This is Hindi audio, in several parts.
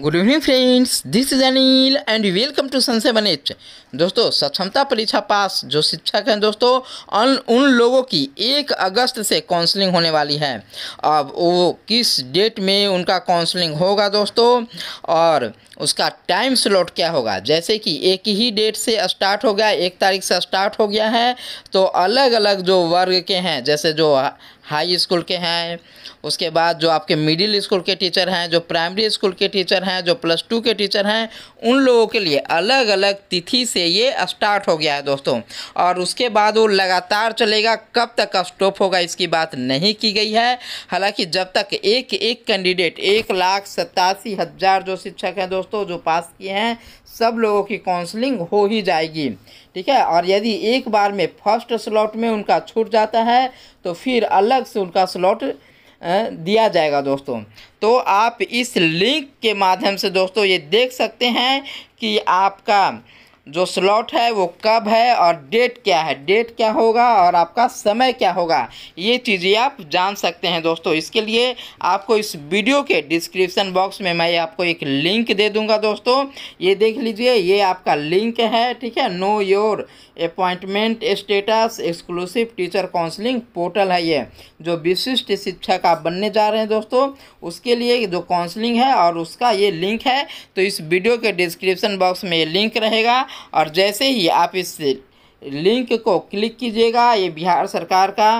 good evening friends this is Anil and welcome to Sun seven H दोस्तों सक्षमता परीक्षा पास जो शिक्षक हैं दोस्तों उन उन लोगों की एक अगस्त से काउंसलिंग होने वाली है अब वो किस डेट में उनका काउंसलिंग होगा दोस्तों और उसका टाइम स्लॉट क्या होगा जैसे कि एक ही डेट से स्टार्ट हो गया एक तारीख से स्टार्ट हो गया है तो अलग अलग जो वर्ग के हैं जैसे जो हाई स्कूल के हैं उसके बाद जो आपके मिडिल स्कूल के टीचर हैं जो प्राइमरी स्कूल के टीचर हैं जो प्लस टू के टीचर हैं उन लोगों के लिए अलग अलग तिथि से ये स्टार्ट हो गया है दोस्तों और उसके बाद वो लगातार चलेगा कब तक स्टॉप होगा इसकी बात नहीं की गई है हालांकि जब तक एक एक कैंडिडेट एक लाख सतासी हज़ार जो शिक्षक हैं दोस्तों जो पास किए हैं सब लोगों की काउंसलिंग हो ही जाएगी ठीक है और यदि एक बार में फर्स्ट स्लॉट में उनका छूट जाता है तो फिर अलग अलग से उनका स्लॉट दिया जाएगा दोस्तों तो आप इस लिंक के माध्यम से दोस्तों ये देख सकते हैं कि आपका जो स्लॉट है वो कब है और डेट क्या है डेट क्या होगा और आपका समय क्या होगा ये चीज़ें आप जान सकते हैं दोस्तों इसके लिए आपको इस वीडियो के डिस्क्रिप्शन बॉक्स में मैं आपको एक लिंक दे दूंगा दोस्तों ये देख लीजिए ये आपका लिंक है ठीक है know your appointment status exclusive teacher counselling portal है ये जो विशिष्ट शिक्षक आप बनने जा रहे हैं दोस्तों उसके लिए जो काउंसलिंग है और उसका ये लिंक है तो इस वीडियो के डिस्क्रिप्शन बॉक्स में ये लिंक रहेगा और जैसे ही आप इस लिंक को क्लिक कीजिएगा ये बिहार सरकार का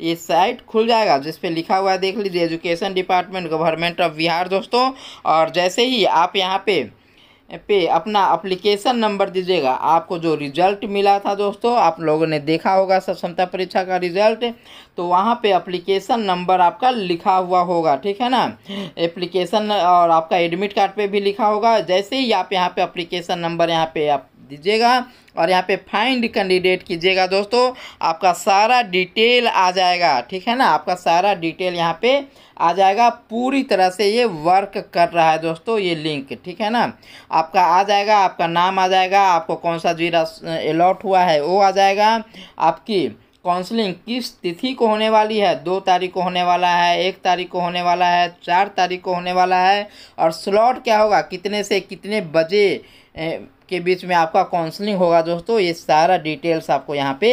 ये साइट खुल जाएगा जिस पे लिखा हुआ है देख लीजिए education department government of Bihar दोस्तों और जैसे ही आप यहाँ पे पे अपना अप्लीकेशन नंबर दीजिएगा आपको जो रिजल्ट मिला था दोस्तों आप लोगों ने देखा होगा सक्षमता परीक्षा का रिजल्ट तो वहाँ पे अप्लीकेशन नंबर आपका लिखा हुआ होगा ठीक है ना एप्लीकेशन और आपका एडमिट कार्ड पे भी लिखा होगा जैसे ही आप यहाँ पे अप्लीकेशन नंबर यहाँ पे आप दीजिएगा और यहाँ पे फाइंड कैंडिडेट कीजिएगा दोस्तों आपका सारा डिटेल आ जाएगा ठीक है ना आपका सारा डिटेल यहाँ पे आ जाएगा पूरी तरह से ये वर्क कर रहा है दोस्तों ये लिंक ठीक है ना आपका आ जाएगा आपका नाम आ जाएगा आपको कौन सा जीरा अलॉट हुआ है वो आ जाएगा आपकी काउंसलिंग किस तिथि को होने वाली है दो तारीख को होने वाला है एक तारीख को होने वाला है चार तारीख को होने वाला है और स्लॉट क्या होगा कितने से कितने बजे के बीच में आपका काउंसलिंग होगा दोस्तों ये सारा डिटेल्स आपको यहाँ पे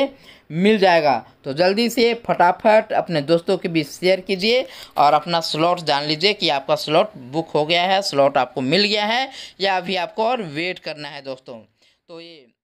मिल जाएगा तो जल्दी से फटाफट अपने दोस्तों के बीच शेयर कीजिए और अपना स्लॉट जान लीजिए कि आपका स्लॉट बुक हो गया है स्लॉट आपको मिल गया है या अभी आपको और वेट करना है दोस्तों तो ये